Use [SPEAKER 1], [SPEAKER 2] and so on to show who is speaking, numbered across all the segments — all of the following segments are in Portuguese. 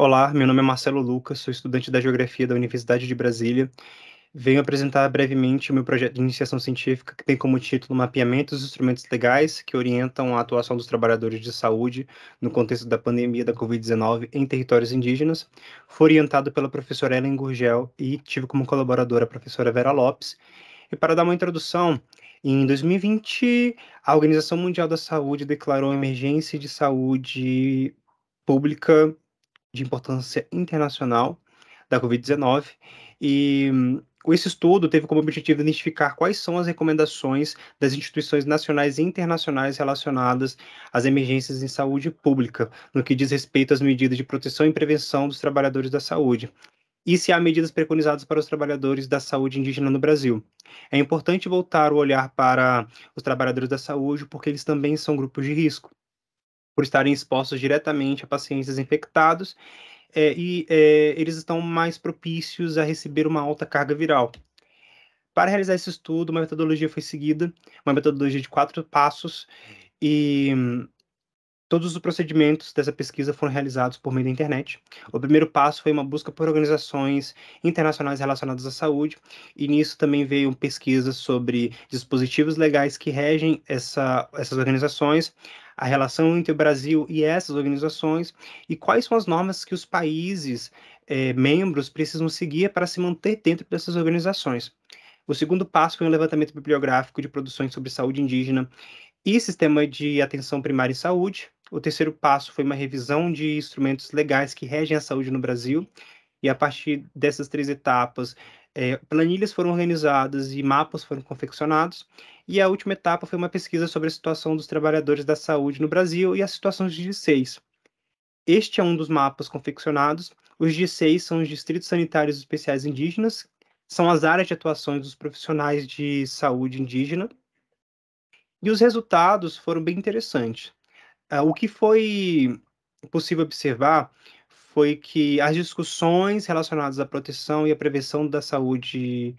[SPEAKER 1] Olá, meu nome é Marcelo Lucas, sou estudante da Geografia da Universidade de Brasília. Venho apresentar brevemente o meu projeto de iniciação científica, que tem como título Mapeamento dos Instrumentos Legais que orientam a atuação dos trabalhadores de saúde no contexto da pandemia da Covid-19 em territórios indígenas. foi orientado pela professora Ellen Gurgel e tive como colaboradora a professora Vera Lopes. E para dar uma introdução, em 2020, a Organização Mundial da Saúde declarou emergência de saúde pública de importância internacional da Covid-19. E esse estudo teve como objetivo identificar quais são as recomendações das instituições nacionais e internacionais relacionadas às emergências em saúde pública, no que diz respeito às medidas de proteção e prevenção dos trabalhadores da saúde. E se há medidas preconizadas para os trabalhadores da saúde indígena no Brasil. É importante voltar o olhar para os trabalhadores da saúde, porque eles também são grupos de risco por estarem expostos diretamente a pacientes infectados, é, e é, eles estão mais propícios a receber uma alta carga viral. Para realizar esse estudo, uma metodologia foi seguida, uma metodologia de quatro passos, e hum, Todos os procedimentos dessa pesquisa foram realizados por meio da internet. O primeiro passo foi uma busca por organizações internacionais relacionadas à saúde, e nisso também veio pesquisas sobre dispositivos legais que regem essa, essas organizações, a relação entre o Brasil e essas organizações e quais são as normas que os países eh, membros precisam seguir para se manter dentro dessas organizações. O segundo passo foi um levantamento bibliográfico de produções sobre saúde indígena e sistema de atenção primária em saúde. O terceiro passo foi uma revisão de instrumentos legais que regem a saúde no Brasil. E a partir dessas três etapas, é, planilhas foram organizadas e mapas foram confeccionados, e a última etapa foi uma pesquisa sobre a situação dos trabalhadores da saúde no Brasil e as situações de G6. Este é um dos mapas confeccionados. Os G6 são os distritos sanitários especiais indígenas, são as áreas de atuações dos profissionais de saúde indígena. E os resultados foram bem interessantes. Ah, o que foi possível observar foi que as discussões relacionadas à proteção e à prevenção da saúde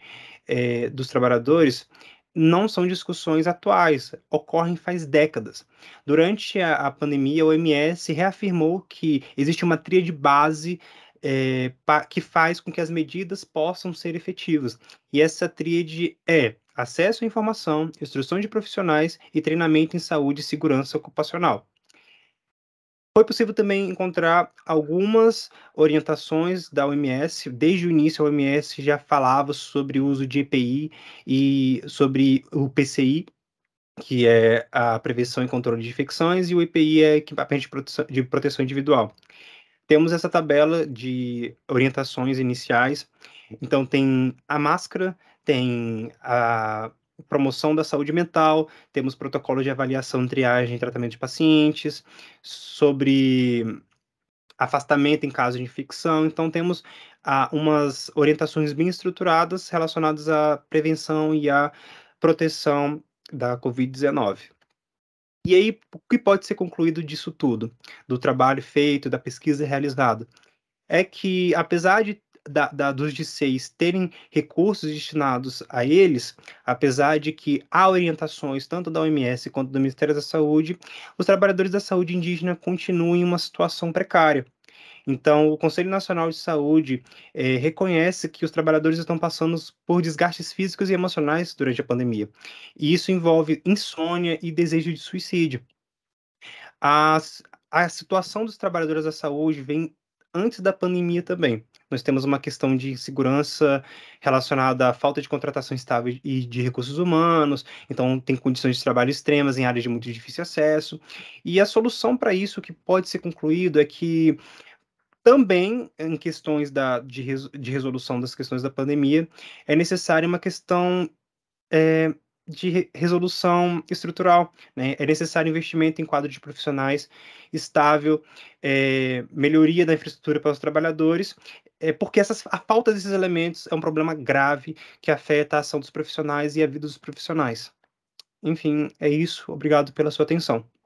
[SPEAKER 1] é, dos trabalhadores não são discussões atuais, ocorrem faz décadas. Durante a, a pandemia, a OMS reafirmou que existe uma tríade base é, pa, que faz com que as medidas possam ser efetivas. E essa tríade é acesso à informação, instrução de profissionais e treinamento em saúde e segurança ocupacional. Foi possível também encontrar algumas orientações da OMS. Desde o início, a OMS já falava sobre o uso de EPI e sobre o PCI, que é a prevenção e controle de infecções, e o EPI é equipamento de proteção, de proteção individual. Temos essa tabela de orientações iniciais. Então, tem a máscara, tem a promoção da saúde mental, temos protocolos de avaliação, triagem e tratamento de pacientes, sobre afastamento em caso de infecção. Então, temos ah, umas orientações bem estruturadas relacionadas à prevenção e à proteção da Covid-19. E aí, o que pode ser concluído disso tudo, do trabalho feito, da pesquisa realizada? É que, apesar de da, da, dos de seis terem recursos destinados a eles, apesar de que há orientações tanto da OMS quanto do Ministério da Saúde, os trabalhadores da saúde indígena continuam em uma situação precária. Então, o Conselho Nacional de Saúde é, reconhece que os trabalhadores estão passando por desgastes físicos e emocionais durante a pandemia. E isso envolve insônia e desejo de suicídio. As, a situação dos trabalhadores da saúde vem antes da pandemia também nós temos uma questão de insegurança relacionada à falta de contratação estável e de recursos humanos, então tem condições de trabalho extremas em áreas de muito difícil acesso. E a solução para isso que pode ser concluído é que também em questões da, de, resolução das questões da pandemia, é necessária uma questão é, de resolução estrutural. Né? É necessário investimento em quadro de profissionais estável, é, melhoria da infraestrutura para os trabalhadores, é, porque essas, a falta desses elementos é um problema grave que afeta a ação dos profissionais e a vida dos profissionais. Enfim, é isso. Obrigado pela sua atenção.